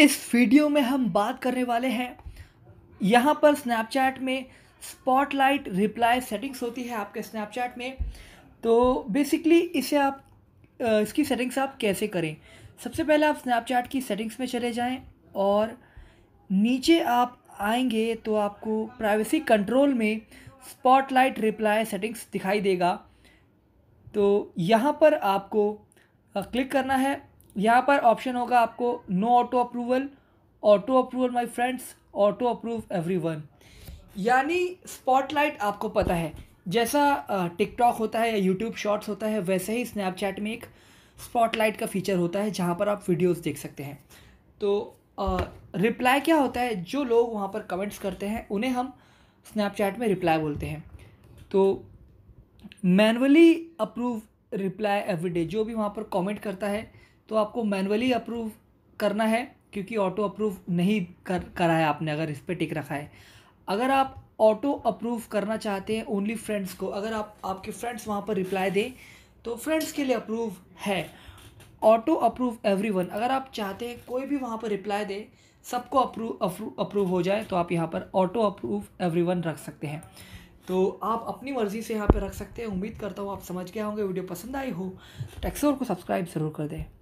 इस वीडियो में हम बात करने वाले हैं यहाँ पर स्नैपचैट में स्पॉटलाइट रिप्लाई सेटिंग्स होती है आपके स्नैपचैट में तो बेसिकली इसे आप इसकी सेटिंग्स आप कैसे करें सबसे पहले आप स्नैपचैट की सेटिंग्स में चले जाएं और नीचे आप आएंगे तो आपको प्राइवेसी कंट्रोल में स्पॉटलाइट रिप्लाई सेटिंग्स दिखाई देगा तो यहाँ पर आपको क्लिक करना है यहाँ पर ऑप्शन होगा आपको no auto approval auto approval my friends auto approve one यानी स्पॉटलाइट आपको पता है जैसा टिकटॉक होता है या यूट्यूब शॉर्ट्स होता है वैसे ही स्नैपचैट में एक स्पॉटलाइट का फीचर होता है जहाँ पर आप वीडियोस देख सकते हैं तो रिप्लाई क्या होता है जो लोग वहाँ पर कमेंट्स करते हैं उन्हें हम स्नैपचैट में रिप्लाई बोलते हैं तो मैनुअली अप्रूव रिप्लाई एवरीडे जो भी वहाँ पर कमेंट करता है तो आपको मैनुअली अप्रूव करना है क्योंकि ऑटो अप्रूव नहीं कर करा है आपने अगर इस पर टिक रखा है अगर आप ऑटो अप्रूव करना चाहते हैं ओनली फ्रेंड्स को अगर आप आपके फ्रेंड्स वहाँ पर रिप्लाई दें तो फ्रेंड्स के लिए अप्रूव है ऑटो अप्रूव एवरी अगर आप चाहते हैं कोई भी वहाँ पर रिप्लाई दे सबको अप्रूव अप्रूव हो जाए तो आप यहाँ पर ऑटो अप्रूव एवरी रख सकते हैं तो आप अपनी मर्ज़ी से यहाँ पर रख सकते हैं उम्मीद करता हूँ आप समझ गए होंगे वीडियो पसंद आई हो टैक्सोर तो को सब्सक्राइब ज़रूर कर दें